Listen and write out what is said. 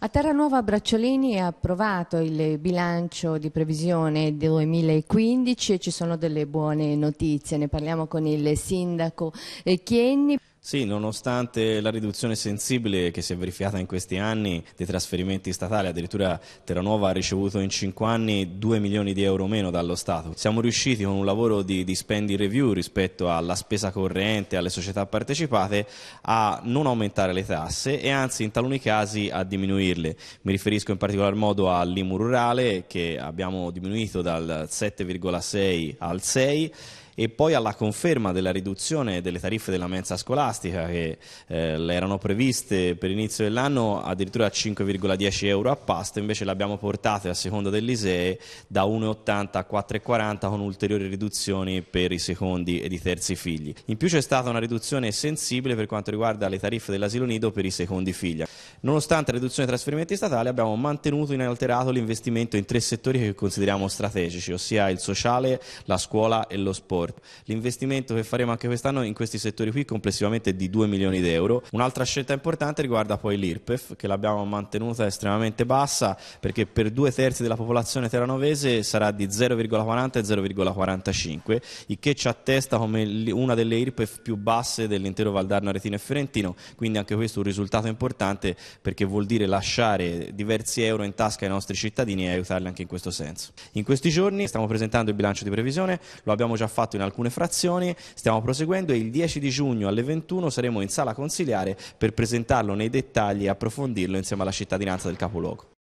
A Terra Nuova Bracciolini ha approvato il bilancio di previsione 2015 e ci sono delle buone notizie. Ne parliamo con il sindaco eh, Chienni. Sì, nonostante la riduzione sensibile che si è verificata in questi anni dei trasferimenti statali, addirittura Terranova ha ricevuto in 5 anni 2 milioni di euro meno dallo Stato. Siamo riusciti con un lavoro di, di spending review rispetto alla spesa corrente, alle società partecipate, a non aumentare le tasse e anzi in taluni casi a diminuirle. Mi riferisco in particolar modo all'IMU rurale che abbiamo diminuito dal 7,6 al 6 e poi alla conferma della riduzione delle tariffe della mensa scolastica che eh, erano previste per inizio dell'anno addirittura a 5,10 euro a pasto, invece le abbiamo portate a seconda dell'ISEE da 1,80 a 4,40 con ulteriori riduzioni per i secondi ed i terzi figli. In più c'è stata una riduzione sensibile per quanto riguarda le tariffe dell'asilo nido per i secondi figli. Nonostante la riduzione dei trasferimenti statali abbiamo mantenuto inalterato l'investimento in tre settori che consideriamo strategici, ossia il sociale, la scuola e lo sport sport. L'investimento che faremo anche quest'anno in questi settori qui complessivamente è di 2 milioni di euro. Un'altra scelta importante riguarda poi l'IRPEF che l'abbiamo mantenuta estremamente bassa perché per due terzi della popolazione teranovese sarà di 0,40 e 0,45, il che ci attesta come una delle IRPEF più basse dell'intero Valdarno, Aretino e Ferentino, quindi anche questo è un risultato importante perché vuol dire lasciare diversi euro in tasca ai nostri cittadini e aiutarli anche in questo senso. In questi giorni stiamo presentando il bilancio di previsione, lo abbiamo già fatto in alcune frazioni, stiamo proseguendo e il 10 di giugno alle 21 saremo in sala consiliare per presentarlo nei dettagli e approfondirlo insieme alla cittadinanza del capoluogo.